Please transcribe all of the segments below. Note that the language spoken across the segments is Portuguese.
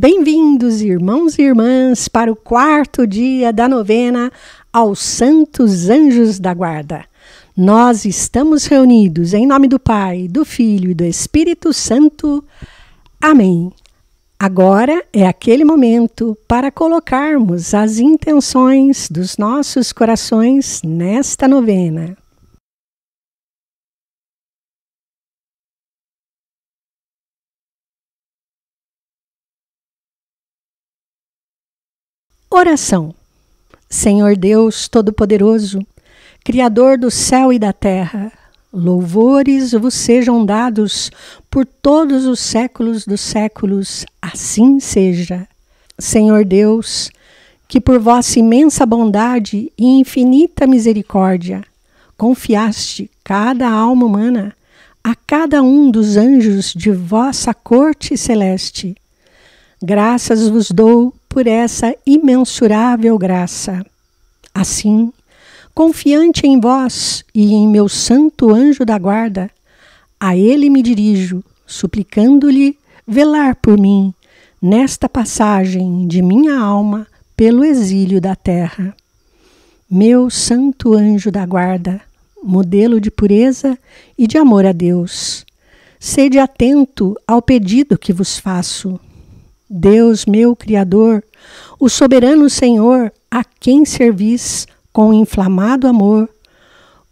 Bem-vindos, irmãos e irmãs, para o quarto dia da novena aos Santos Anjos da Guarda. Nós estamos reunidos em nome do Pai, do Filho e do Espírito Santo. Amém. Agora é aquele momento para colocarmos as intenções dos nossos corações nesta novena. Oração. Senhor Deus Todo-Poderoso, Criador do céu e da terra, louvores vos sejam dados por todos os séculos dos séculos, assim seja. Senhor Deus, que por vossa imensa bondade e infinita misericórdia confiaste cada alma humana a cada um dos anjos de vossa corte celeste. Graças vos dou por essa imensurável graça. Assim, confiante em vós e em meu santo anjo da guarda, a ele me dirijo, suplicando-lhe velar por mim nesta passagem de minha alma pelo exílio da terra. Meu santo anjo da guarda, modelo de pureza e de amor a Deus, sede atento ao pedido que vos faço Deus meu Criador, o soberano Senhor, a quem servis com inflamado amor,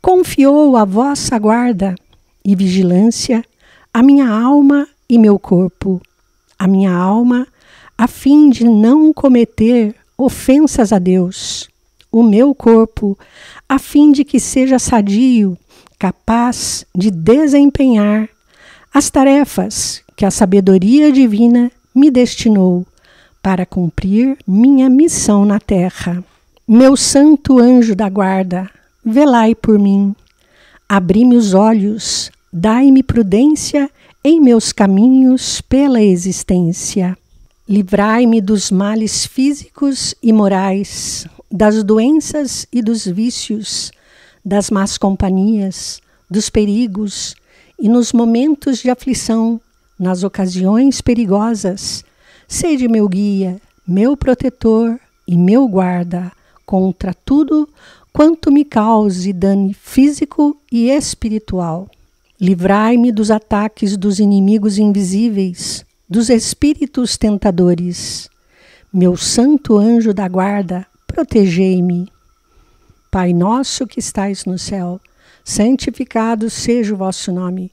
confiou a vossa guarda e vigilância a minha alma e meu corpo, a minha alma, a fim de não cometer ofensas a Deus, o meu corpo, a fim de que seja sadio, capaz de desempenhar as tarefas que a sabedoria divina me destinou para cumprir minha missão na terra. Meu santo anjo da guarda, velai por mim. Abri-me os olhos, dai-me prudência em meus caminhos pela existência. Livrai-me dos males físicos e morais, das doenças e dos vícios, das más companhias, dos perigos e nos momentos de aflição nas ocasiões perigosas. Sede meu guia, meu protetor e meu guarda contra tudo quanto me cause dano físico e espiritual. Livrai-me dos ataques dos inimigos invisíveis, dos espíritos tentadores. Meu santo anjo da guarda, protegei-me. Pai nosso que estais no céu, santificado seja o vosso nome.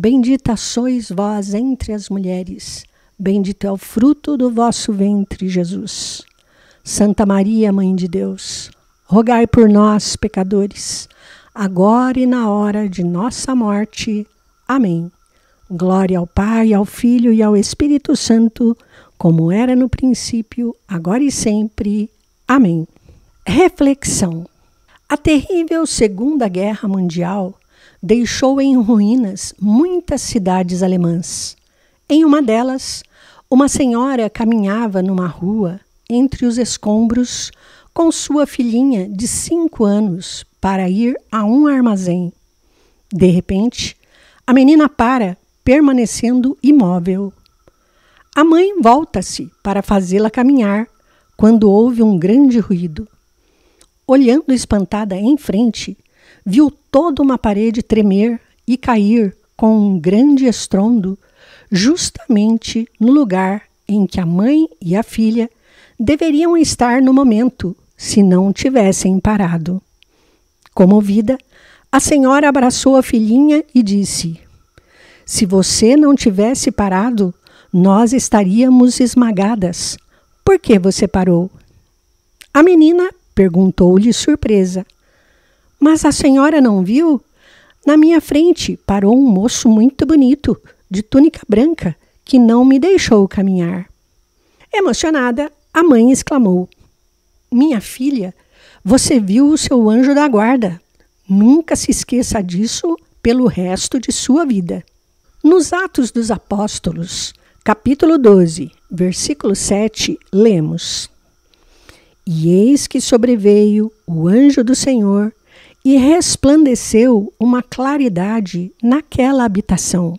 Bendita sois vós entre as mulheres, bendito é o fruto do vosso ventre, Jesus. Santa Maria, Mãe de Deus, rogai por nós, pecadores, agora e na hora de nossa morte. Amém. Glória ao Pai, ao Filho e ao Espírito Santo, como era no princípio, agora e sempre. Amém. Reflexão: A terrível Segunda Guerra Mundial deixou em ruínas muitas cidades alemãs. Em uma delas, uma senhora caminhava numa rua entre os escombros com sua filhinha de cinco anos para ir a um armazém. De repente, a menina para, permanecendo imóvel. A mãe volta-se para fazê-la caminhar quando ouve um grande ruído. Olhando espantada em frente, viu toda uma parede tremer e cair com um grande estrondo, justamente no lugar em que a mãe e a filha deveriam estar no momento, se não tivessem parado. Comovida, a senhora abraçou a filhinha e disse: Se você não tivesse parado, nós estaríamos esmagadas. Por que você parou? A menina perguntou-lhe surpresa. Mas a senhora não viu? Na minha frente parou um moço muito bonito, de túnica branca, que não me deixou caminhar. Emocionada, a mãe exclamou: Minha filha, você viu o seu anjo da guarda. Nunca se esqueça disso pelo resto de sua vida. Nos Atos dos Apóstolos, capítulo 12, versículo 7, lemos: E eis que sobreveio o anjo do Senhor e resplandeceu uma claridade naquela habitação.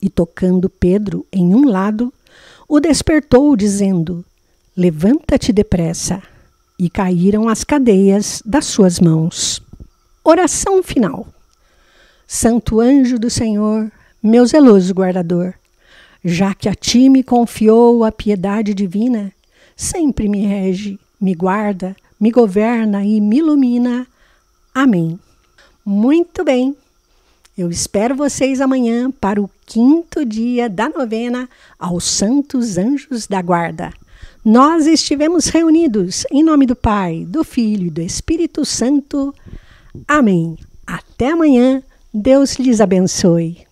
E tocando Pedro em um lado, o despertou, dizendo: Levanta-te depressa. E caíram as cadeias das suas mãos. Oração final. Santo anjo do Senhor, meu zeloso guardador, já que a ti me confiou a piedade divina, sempre me rege, me guarda, me governa e me ilumina. Amém. Muito bem. Eu espero vocês amanhã para o quinto dia da novena aos Santos Anjos da Guarda. Nós estivemos reunidos em nome do Pai, do Filho e do Espírito Santo. Amém. Até amanhã. Deus lhes abençoe.